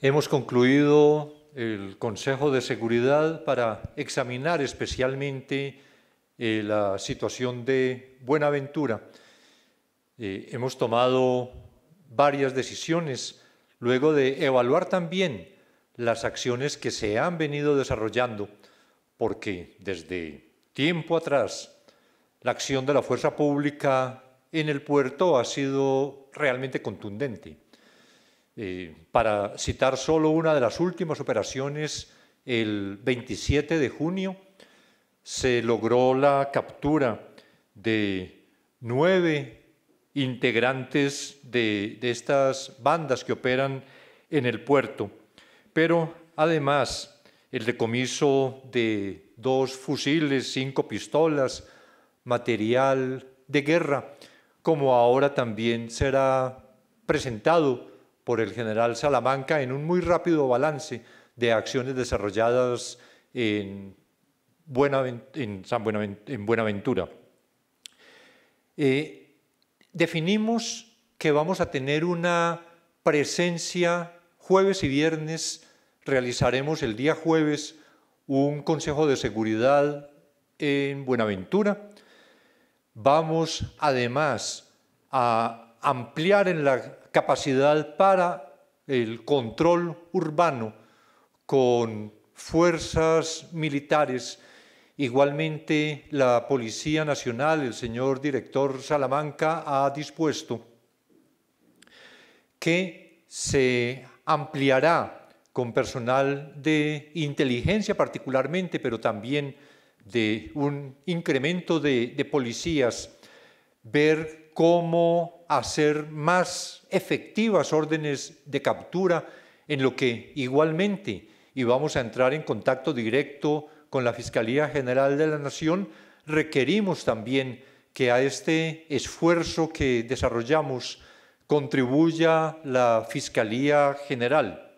Hemos concluido el Consejo de Seguridad para examinar especialmente eh, la situación de Buenaventura. Eh, hemos tomado varias decisiones luego de evaluar también las acciones que se han venido desarrollando, porque desde tiempo atrás la acción de la fuerza pública en el puerto ha sido realmente contundente. Eh, para citar solo una de las últimas operaciones, el 27 de junio se logró la captura de nueve integrantes de, de estas bandas que operan en el puerto, pero además el decomiso de dos fusiles, cinco pistolas, material de guerra, como ahora también será presentado por el general Salamanca en un muy rápido balance de acciones desarrolladas en, San Buenaventura. Eh, definimos que vamos a tener una presencia jueves y viernes. Realizaremos el día jueves un consejo de seguridad en Buenaventura. Vamos además a ampliar en la capacidad para el control urbano con fuerzas militares. Igualmente, la Policía Nacional, el señor director Salamanca, ha dispuesto que se ampliará con personal de inteligencia particularmente, pero también de un incremento de, policías, ver cómo hacer más efectivas órdenes de captura, en lo que igualmente, y vamos a entrar en contacto directo con la Fiscalía General de la Nación, requerimos también que a este esfuerzo que desarrollamos contribuya la Fiscalía General.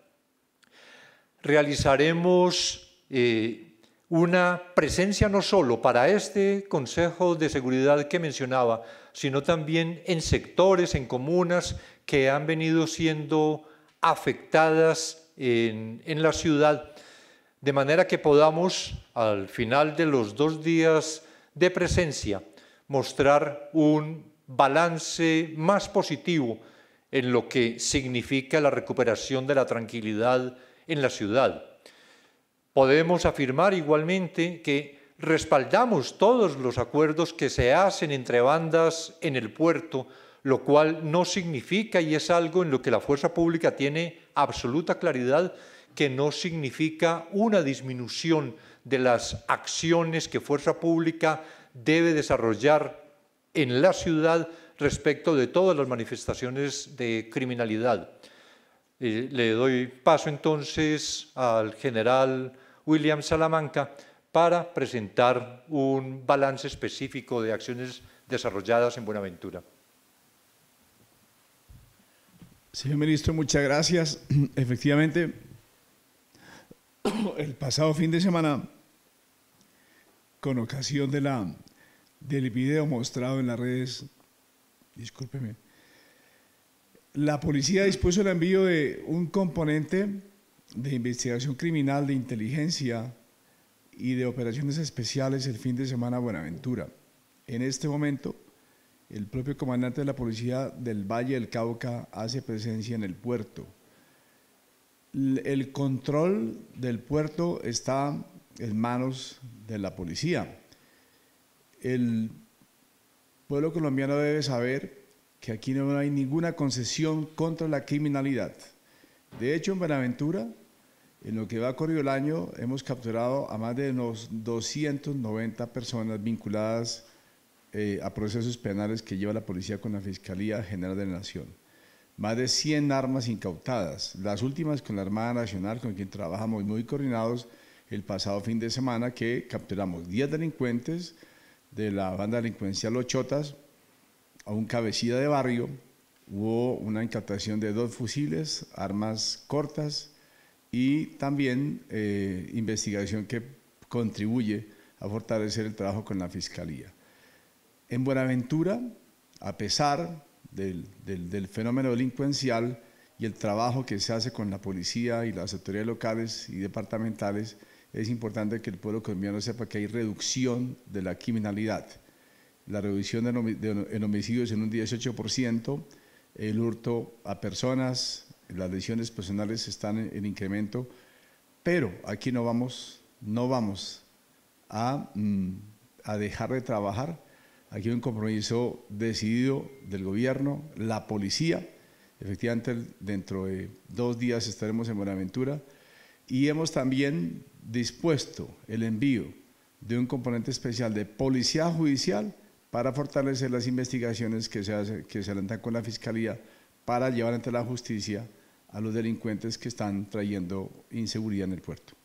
Realizaremos eh, una presencia no solo para este Consejo de Seguridad que mencionaba, sino también en sectores, en comunas que han venido siendo afectadas en, la ciudad, de manera que podamos, al final de los dos días de presencia, mostrar un balance más positivo en lo que significa la recuperación de la tranquilidad en la ciudad Podemos afirmar igualmente que respaldamos todos los acuerdos que se hacen entre bandas en el puerto, lo cual no significa, y es algo en lo que la fuerza pública tiene absoluta claridad, que no significa una disminución de las acciones que fuerza pública debe desarrollar en la ciudad respecto de todas las manifestaciones de criminalidad. Eh, le doy paso entonces al general. William Salamanca para presentar un balance específico de acciones desarrolladas en Buenaventura. Señor ministro, muchas gracias. Efectivamente, el pasado fin de semana, con ocasión de la, del video mostrado en las redes, discúlpeme, la policía dispuso el envío de un componente de investigación criminal, de inteligencia y de operaciones especiales el fin de semana Buenaventura. En este momento, el propio comandante de la policía del Valle del Cauca hace presencia en el puerto. El control del puerto está en manos de la policía. El pueblo colombiano debe saber que aquí no hay ninguna concesión contra la criminalidad. De hecho, en Buenaventura, en lo que va correr el año, hemos capturado a más de los 290 personas vinculadas eh, a procesos penales que lleva la policía con la Fiscalía General de la Nación. Más de 100 armas incautadas, las últimas con la Armada Nacional, con quien trabajamos muy coordinados el pasado fin de semana, que capturamos 10 delincuentes de la banda delincuencial chotas a un cabecilla de barrio, hubo una incautación de dos fusiles, armas cortas y también eh, investigación que contribuye a fortalecer el trabajo con la Fiscalía. En Buenaventura, a pesar del, del fenómeno delincuencial y el trabajo que se hace con la policía y las autoridades locales y departamentales, es importante que el pueblo colombiano sepa que hay reducción de la criminalidad. La reducción de homicidios en un 18%, el hurto a personas, las lesiones personales están en, incremento, pero aquí no vamos, no vamos a, mm, a dejar de trabajar. Aquí hay un compromiso decidido del gobierno, la policía. Efectivamente, dentro de dos días estaremos en Buenaventura y hemos también dispuesto el envío de un componente especial de policía judicial para fortalecer las investigaciones que se, hace, que se adelantan con la Fiscalía para llevar ante la justicia a los delincuentes que están trayendo inseguridad en el puerto.